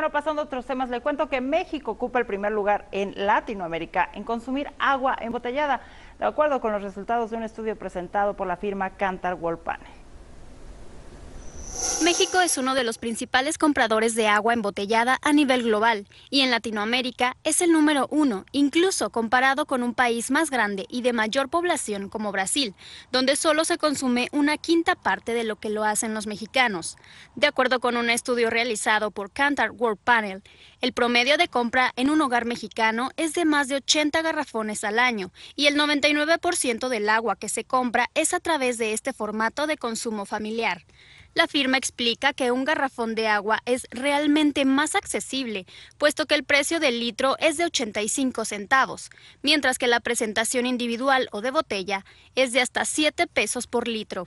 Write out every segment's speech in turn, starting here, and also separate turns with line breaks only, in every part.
Bueno, pasando a otros temas, le cuento que México ocupa el primer lugar en Latinoamérica en consumir agua embotellada, de acuerdo con los resultados de un estudio presentado por la firma Cantar World Panel.
México es uno de los principales compradores de agua embotellada a nivel global y en Latinoamérica es el número uno, incluso comparado con un país más grande y de mayor población como Brasil, donde solo se consume una quinta parte de lo que lo hacen los mexicanos. De acuerdo con un estudio realizado por Cantar World Panel, el promedio de compra en un hogar mexicano es de más de 80 garrafones al año y el 99% del agua que se compra es a través de este formato de consumo familiar. La firma explica que un garrafón de agua es realmente más accesible, puesto que el precio del litro es de 85 centavos, mientras que la presentación individual o de botella es de hasta 7 pesos por litro.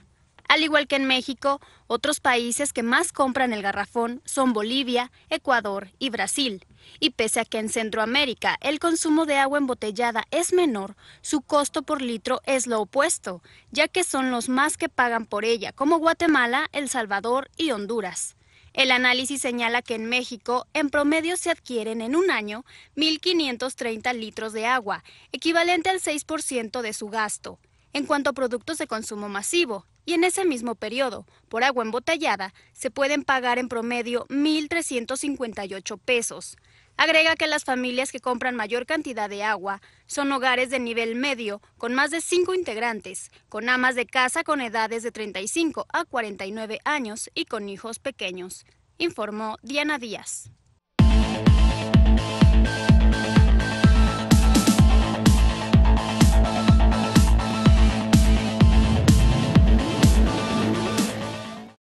Al igual que en México, otros países que más compran el garrafón son Bolivia, Ecuador y Brasil. Y pese a que en Centroamérica el consumo de agua embotellada es menor, su costo por litro es lo opuesto, ya que son los más que pagan por ella, como Guatemala, El Salvador y Honduras. El análisis señala que en México en promedio se adquieren en un año 1.530 litros de agua, equivalente al 6% de su gasto. En cuanto a productos de consumo masivo, y en ese mismo periodo, por agua embotellada, se pueden pagar en promedio 1.358 pesos. Agrega que las familias que compran mayor cantidad de agua son hogares de nivel medio, con más de cinco integrantes, con amas de casa con edades de 35 a 49 años y con hijos pequeños, informó Diana Díaz.